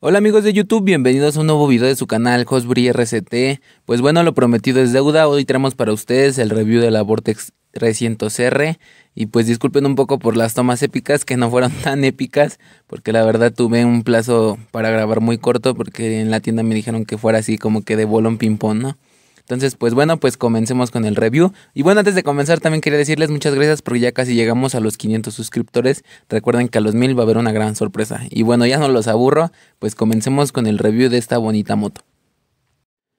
Hola amigos de YouTube, bienvenidos a un nuevo video de su canal Hosbury RCT. Pues bueno, lo prometido es deuda, hoy traemos para ustedes el review de la Vortex 300R. Y pues disculpen un poco por las tomas épicas, que no fueron tan épicas, porque la verdad tuve un plazo para grabar muy corto, porque en la tienda me dijeron que fuera así como que de bolón ping-pong, ¿no? Entonces, pues bueno, pues comencemos con el review. Y bueno, antes de comenzar también quería decirles muchas gracias porque ya casi llegamos a los 500 suscriptores. Recuerden que a los 1000 va a haber una gran sorpresa. Y bueno, ya no los aburro, pues comencemos con el review de esta bonita moto.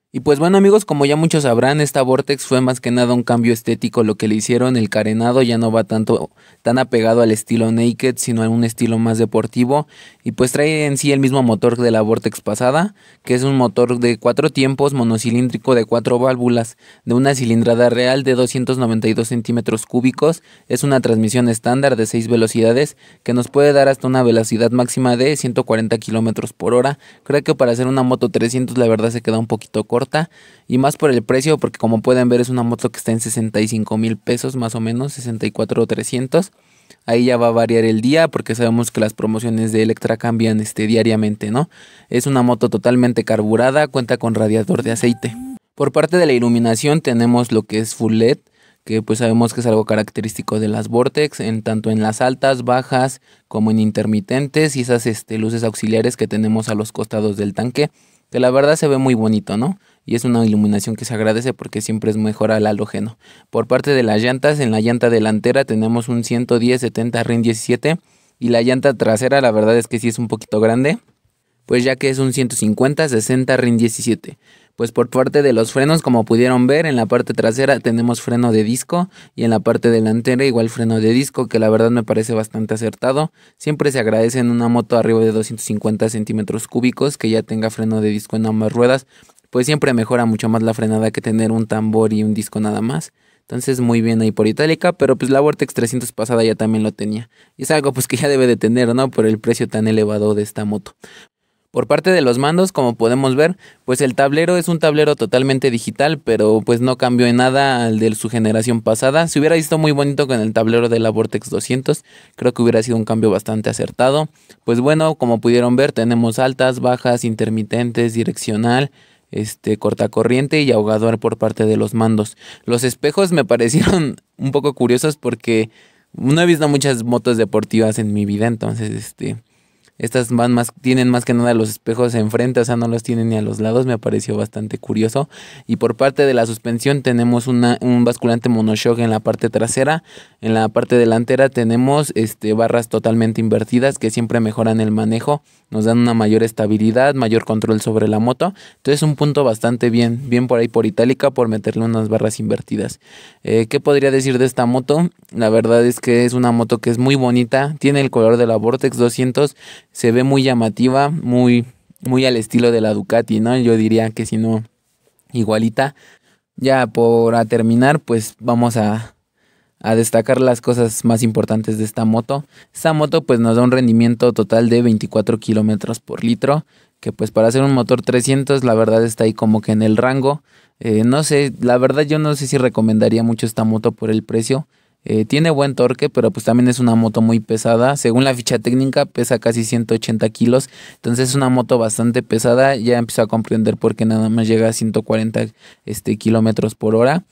Y pues bueno amigos, como ya muchos sabrán, esta Vortex fue más que nada un cambio estético lo que le hicieron, el carenado ya no va tanto tan apegado al estilo naked, sino a un estilo más deportivo y pues trae en sí el mismo motor de la Vortex pasada, que es un motor de cuatro tiempos monocilíndrico de cuatro válvulas, de una cilindrada real de 292 centímetros cúbicos, es una transmisión estándar de 6 velocidades que nos puede dar hasta una velocidad máxima de 140 kilómetros por hora, creo que para hacer una moto 300 la verdad se queda un poquito corta y más por el precio, porque como pueden ver es una moto que está en 65 mil pesos más o menos, 64 300. Ahí ya va a variar el día porque sabemos que las promociones de Electra cambian este, diariamente, ¿no? Es una moto totalmente carburada, cuenta con radiador de aceite. Por parte de la iluminación tenemos lo que es full LED, que pues sabemos que es algo característico de las Vortex, en tanto en las altas, bajas, como en intermitentes y esas este, luces auxiliares que tenemos a los costados del tanque que la verdad se ve muy bonito, ¿no? Y es una iluminación que se agradece porque siempre es mejor al halógeno. Por parte de las llantas, en la llanta delantera tenemos un 110-70 RIN 17 y la llanta trasera la verdad es que sí es un poquito grande, pues ya que es un 150-60 RIN 17 pues por parte de los frenos, como pudieron ver, en la parte trasera tenemos freno de disco y en la parte delantera igual freno de disco, que la verdad me parece bastante acertado. Siempre se agradece en una moto arriba de 250 centímetros cúbicos que ya tenga freno de disco en ambas ruedas, pues siempre mejora mucho más la frenada que tener un tambor y un disco nada más. Entonces muy bien ahí por Itálica, pero pues la Vortex 300 pasada ya también lo tenía. Y es algo pues que ya debe de tener, ¿no? Por el precio tan elevado de esta moto. Por parte de los mandos, como podemos ver, pues el tablero es un tablero totalmente digital, pero pues no cambió en nada al de su generación pasada. Se hubiera visto muy bonito con el tablero de la Vortex 200, creo que hubiera sido un cambio bastante acertado. Pues bueno, como pudieron ver, tenemos altas, bajas, intermitentes, direccional, este cortacorriente y ahogador por parte de los mandos. Los espejos me parecieron un poco curiosos porque no he visto muchas motos deportivas en mi vida, entonces este estas van más, tienen más que nada los espejos enfrente, o sea, no los tienen ni a los lados, me pareció bastante curioso. Y por parte de la suspensión tenemos un basculante monoshock en la parte trasera, en la parte delantera tenemos este, barras totalmente invertidas que siempre mejoran el manejo, nos dan una mayor estabilidad, mayor control sobre la moto. Entonces un punto bastante bien, bien por ahí por Itálica por meterle unas barras invertidas. Eh, ¿Qué podría decir de esta moto? La verdad es que es una moto que es muy bonita, tiene el color de la Vortex 200, se ve muy llamativa, muy, muy al estilo de la Ducati, ¿no? Yo diría que si no, igualita. Ya por a terminar, pues vamos a, destacar las cosas más importantes de esta moto. Esta moto pues nos da un rendimiento total de 24 kilómetros por litro, que pues para hacer un motor 300 la verdad está ahí como que en el rango. Eh, no sé, la verdad yo no sé si recomendaría mucho esta moto por el precio. Eh, tiene buen torque, pero pues también es una moto muy pesada. Según la ficha técnica, pesa casi 180 kilos. Entonces es una moto bastante pesada. Ya empiezo a comprender por qué nada más llega a 140 este, kilómetros por hora.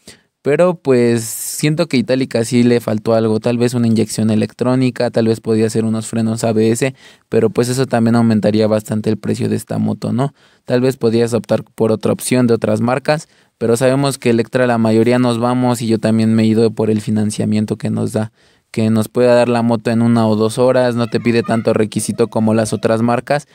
Pero pues siento que Itálica sí le faltó algo, tal vez una inyección electrónica, tal vez podía ser unos frenos ABS, pero pues eso también aumentaría bastante el precio de esta moto, ¿no? Tal vez podías optar por otra opción de otras marcas, pero sabemos que Electra la mayoría nos vamos y yo también me he ido por el financiamiento que nos da que nos pueda dar la moto en una o dos horas, no te pide tanto requisito como las otras marcas,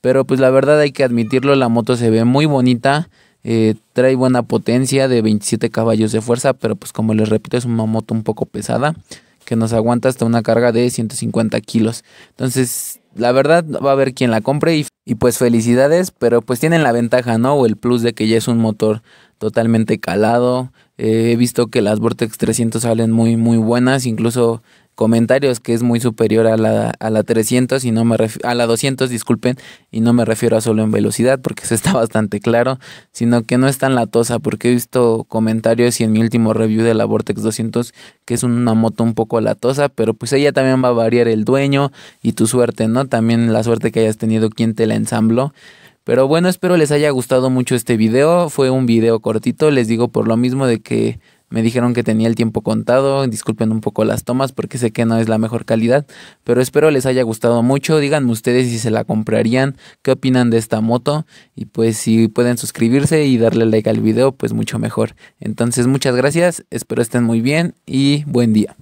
pero pues la verdad hay que admitirlo, la moto se ve muy bonita, eh, trae buena potencia de 27 caballos de fuerza, pero pues como les repito es una moto un poco pesada que nos aguanta hasta una carga de 150 kilos. Entonces, la verdad va a haber quien la compre y, pues felicidades, pero pues tienen la ventaja, ¿no? O el plus de que ya es un motor totalmente calado. Eh, he visto que las Vortex 300 salen muy, muy buenas, incluso comentarios, que es muy superior a la, a la 300 y no me a la 200, disculpen, y no me refiero a solo en velocidad, porque se está bastante claro, sino que no es tan latosa, porque he visto comentarios y en mi último review de la Vortex 200, que es una moto un poco latosa, pero pues ella también va a variar el dueño y tu suerte, ¿no? También la suerte que hayas tenido quien te la ensambló. Pero bueno, espero les haya gustado mucho este video, fue un video cortito, les digo por lo mismo de que me dijeron que tenía el tiempo contado, disculpen un poco las tomas porque sé que no es la mejor calidad, pero espero les haya gustado mucho. Díganme ustedes si se la comprarían, qué opinan de esta moto y pues si pueden suscribirse y darle like al video, pues mucho mejor. Entonces muchas gracias, espero estén muy bien y buen día.